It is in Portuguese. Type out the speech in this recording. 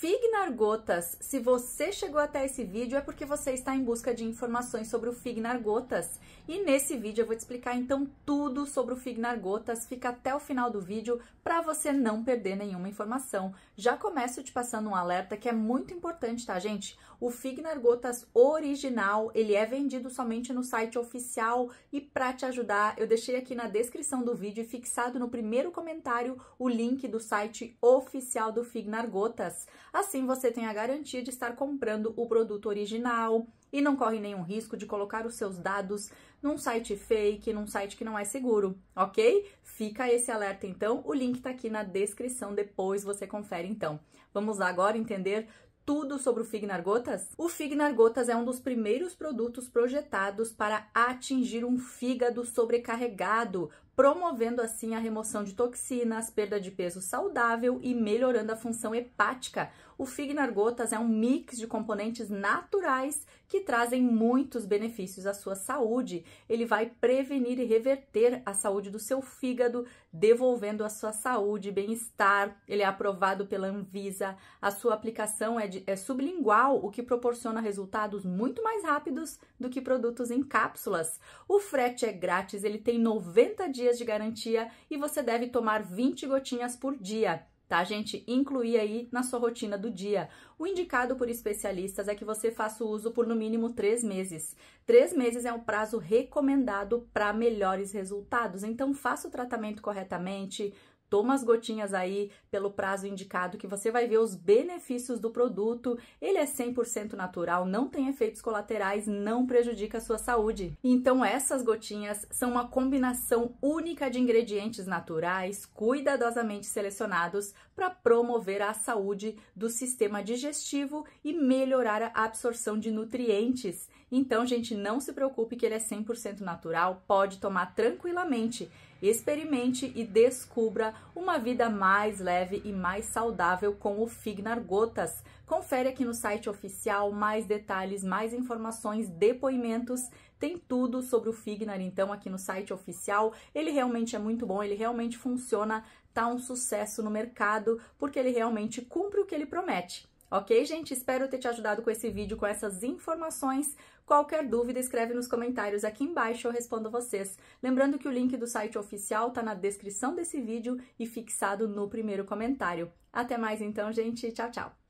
Fignar Gotas. Se você chegou até esse vídeo é porque você está em busca de informações sobre o Fignar Gotas. E nesse vídeo eu vou te explicar então tudo sobre o Fignar Gotas. Fica até o final do vídeo para você não perder nenhuma informação. Já começo te passando um alerta que é muito importante, tá, gente? O Fignar Gotas original, ele é vendido somente no site oficial e para te ajudar, eu deixei aqui na descrição do vídeo fixado no primeiro comentário o link do site oficial do Fignar Gotas. Assim, você tem a garantia de estar comprando o produto original e não corre nenhum risco de colocar os seus dados num site fake, num site que não é seguro, ok? Fica esse alerta então, o link tá aqui na descrição, depois você confere então. Vamos agora entender tudo sobre o Fignar Gotas? O Fignar Gotas é um dos primeiros produtos projetados para atingir um fígado sobrecarregado promovendo assim a remoção de toxinas, perda de peso saudável e melhorando a função hepática. O Fignar Gotas é um mix de componentes naturais que trazem muitos benefícios à sua saúde. Ele vai prevenir e reverter a saúde do seu fígado, devolvendo a sua saúde e bem-estar. Ele é aprovado pela Anvisa. A sua aplicação é, de, é sublingual, o que proporciona resultados muito mais rápidos do que produtos em cápsulas. O frete é grátis, ele tem 90 dias dias de garantia e você deve tomar 20 gotinhas por dia tá, gente? Incluir aí na sua rotina do dia. O indicado por especialistas é que você faça o uso por no mínimo três meses. Três meses é um prazo recomendado para melhores resultados, então faça o tratamento corretamente, Toma as gotinhas aí pelo prazo indicado que você vai ver os benefícios do produto. Ele é 100% natural, não tem efeitos colaterais, não prejudica a sua saúde. Então essas gotinhas são uma combinação única de ingredientes naturais, cuidadosamente selecionados para promover a saúde do sistema digestivo e melhorar a absorção de nutrientes. Então, gente, não se preocupe que ele é 100% natural, pode tomar tranquilamente. Experimente e descubra uma vida mais leve e mais saudável com o Fignar Gotas. Confere aqui no site oficial mais detalhes, mais informações, depoimentos, tem tudo sobre o Fignar, então, aqui no site oficial. Ele realmente é muito bom, ele realmente funciona, tá um sucesso no mercado, porque ele realmente cumpre o que ele promete. Ok, gente? Espero ter te ajudado com esse vídeo, com essas informações. Qualquer dúvida, escreve nos comentários aqui embaixo, eu respondo vocês. Lembrando que o link do site oficial está na descrição desse vídeo e fixado no primeiro comentário. Até mais então, gente. Tchau, tchau.